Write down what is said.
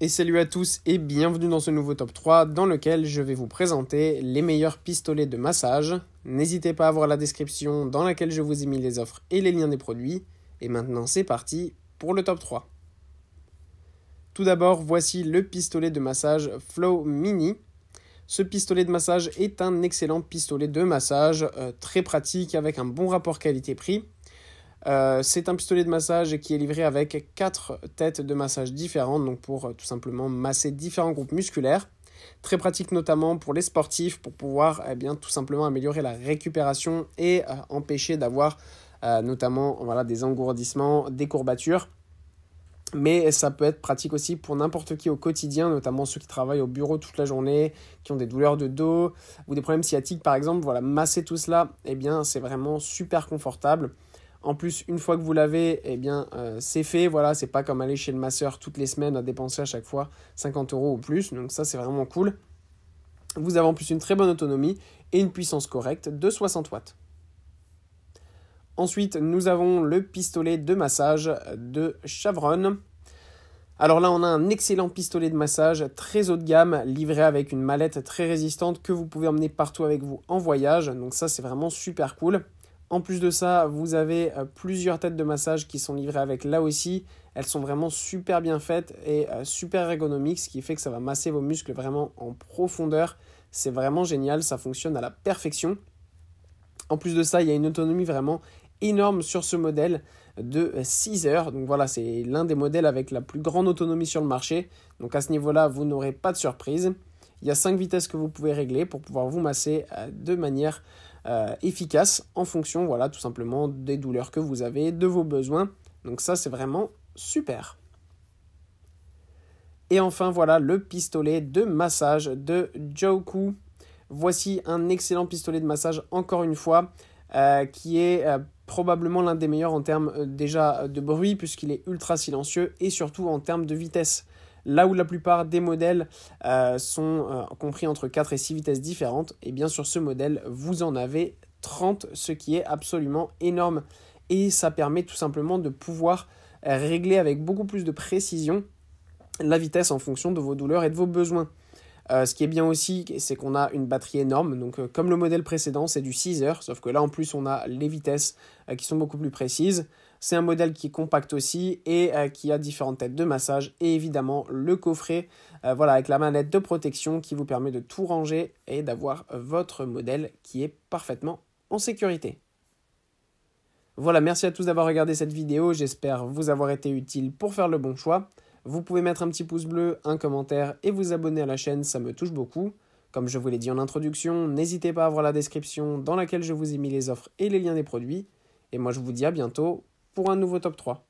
Et salut à tous et bienvenue dans ce nouveau top 3 dans lequel je vais vous présenter les meilleurs pistolets de massage. N'hésitez pas à voir la description dans laquelle je vous ai mis les offres et les liens des produits. Et maintenant c'est parti pour le top 3. Tout d'abord voici le pistolet de massage Flow Mini. Ce pistolet de massage est un excellent pistolet de massage, euh, très pratique avec un bon rapport qualité-prix. Euh, c'est un pistolet de massage qui est livré avec quatre têtes de massage différentes, donc pour euh, tout simplement masser différents groupes musculaires. Très pratique notamment pour les sportifs pour pouvoir eh bien, tout simplement améliorer la récupération et euh, empêcher d'avoir notamment voilà, des engourdissements, des courbatures. Mais ça peut être pratique aussi pour n'importe qui au quotidien, notamment ceux qui travaillent au bureau toute la journée, qui ont des douleurs de dos ou des problèmes sciatiques par exemple. Voilà, masser tout cela, eh bien c'est vraiment super confortable. En plus, une fois que vous l'avez, eh bien, euh, c'est fait. Voilà, c'est pas comme aller chez le masseur toutes les semaines à dépenser à chaque fois 50 euros ou plus. Donc ça, c'est vraiment cool. Vous avez en plus une très bonne autonomie et une puissance correcte de 60 watts. Ensuite, nous avons le pistolet de massage de Chavron. Alors là, on a un excellent pistolet de massage très haut de gamme, livré avec une mallette très résistante que vous pouvez emmener partout avec vous en voyage. Donc ça, c'est vraiment super cool. En plus de ça, vous avez euh, plusieurs têtes de massage qui sont livrées avec là aussi. Elles sont vraiment super bien faites et euh, super ergonomiques, ce qui fait que ça va masser vos muscles vraiment en profondeur. C'est vraiment génial, ça fonctionne à la perfection. En plus de ça, il y a une autonomie vraiment énorme sur ce modèle de 6 euh, heures. Donc voilà, c'est l'un des modèles avec la plus grande autonomie sur le marché. Donc à ce niveau-là, vous n'aurez pas de surprise. Il y a 5 vitesses que vous pouvez régler pour pouvoir vous masser de manière euh, efficace en fonction, voilà, tout simplement des douleurs que vous avez, de vos besoins. Donc ça, c'est vraiment super. Et enfin, voilà le pistolet de massage de Joku. Voici un excellent pistolet de massage, encore une fois, euh, qui est euh, probablement l'un des meilleurs en termes déjà de bruit, puisqu'il est ultra silencieux, et surtout en termes de vitesse. Là où la plupart des modèles euh, sont euh, compris entre 4 et 6 vitesses différentes, et eh bien sur ce modèle, vous en avez 30, ce qui est absolument énorme. Et ça permet tout simplement de pouvoir euh, régler avec beaucoup plus de précision la vitesse en fonction de vos douleurs et de vos besoins. Euh, ce qui est bien aussi, c'est qu'on a une batterie énorme. Donc, euh, comme le modèle précédent, c'est du 6 heures, sauf que là, en plus, on a les vitesses euh, qui sont beaucoup plus précises. C'est un modèle qui est compact aussi et qui a différentes têtes de massage et évidemment le coffret, voilà, avec la manette de protection qui vous permet de tout ranger et d'avoir votre modèle qui est parfaitement en sécurité. Voilà, merci à tous d'avoir regardé cette vidéo. J'espère vous avoir été utile pour faire le bon choix. Vous pouvez mettre un petit pouce bleu, un commentaire et vous abonner à la chaîne, ça me touche beaucoup. Comme je vous l'ai dit en introduction, n'hésitez pas à voir la description dans laquelle je vous ai mis les offres et les liens des produits. Et moi je vous dis à bientôt pour un nouveau top 3.